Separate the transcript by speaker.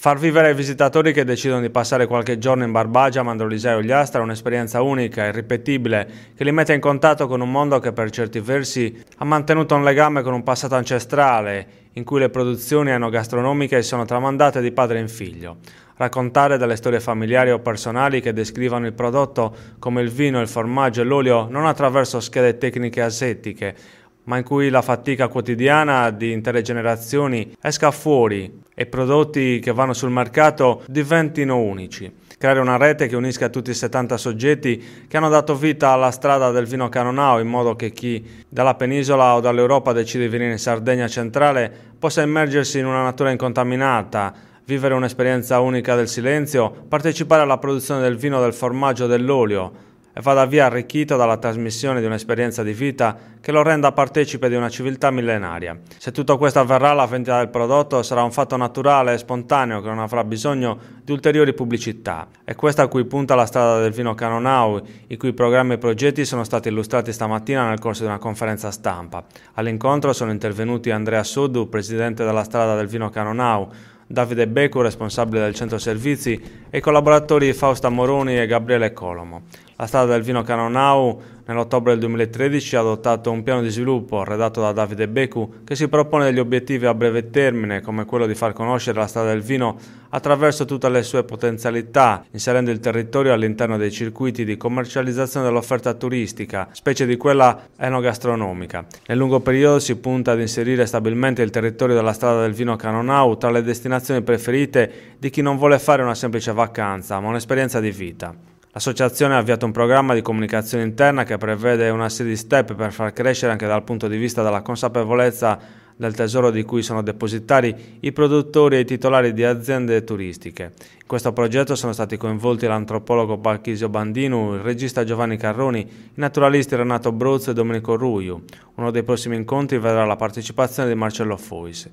Speaker 1: Far vivere ai visitatori che decidono di passare qualche giorno in Barbagia, Mandrolisea o Gliastra è un'esperienza unica, irripetibile, che li mette in contatto con un mondo che per certi versi ha mantenuto un legame con un passato ancestrale, in cui le produzioni enogastronomiche sono tramandate di padre in figlio. Raccontare delle storie familiari o personali che descrivano il prodotto come il vino, il formaggio e l'olio non attraverso schede tecniche asettiche, ma in cui la fatica quotidiana di intere generazioni esca fuori e prodotti che vanno sul mercato diventino unici. Creare una rete che unisca tutti i 70 soggetti che hanno dato vita alla strada del vino canonao in modo che chi dalla penisola o dall'Europa decide di venire in Sardegna centrale possa immergersi in una natura incontaminata, vivere un'esperienza unica del silenzio, partecipare alla produzione del vino, del formaggio, dell'olio, e vada via arricchito dalla trasmissione di un'esperienza di vita che lo renda partecipe di una civiltà millenaria. Se tutto questo avverrà, la vendita del prodotto sarà un fatto naturale e spontaneo che non avrà bisogno di ulteriori pubblicità. È questa a cui punta la strada del vino Canonau, i cui programmi e progetti sono stati illustrati stamattina nel corso di una conferenza stampa. All'incontro sono intervenuti Andrea Suddu, presidente della strada del vino Canonau, Davide Becco, responsabile del centro servizi, e i collaboratori Fausta Moroni e Gabriele Colomo. La strada del vino Canonau Nell'ottobre del 2013 ha adottato un piano di sviluppo redatto da Davide Becu che si propone degli obiettivi a breve termine come quello di far conoscere la strada del vino attraverso tutte le sue potenzialità, inserendo il territorio all'interno dei circuiti di commercializzazione dell'offerta turistica, specie di quella enogastronomica. Nel lungo periodo si punta ad inserire stabilmente il territorio della strada del vino Canonau tra le destinazioni preferite di chi non vuole fare una semplice vacanza, ma un'esperienza di vita. L'associazione ha avviato un programma di comunicazione interna che prevede una serie di step per far crescere anche dal punto di vista della consapevolezza del tesoro di cui sono depositari i produttori e i titolari di aziende turistiche. In questo progetto sono stati coinvolti l'antropologo Balchisio Bandinu, il regista Giovanni Carroni, i naturalisti Renato Brozzo e Domenico Ruiu. Uno dei prossimi incontri vedrà la partecipazione di Marcello Fois.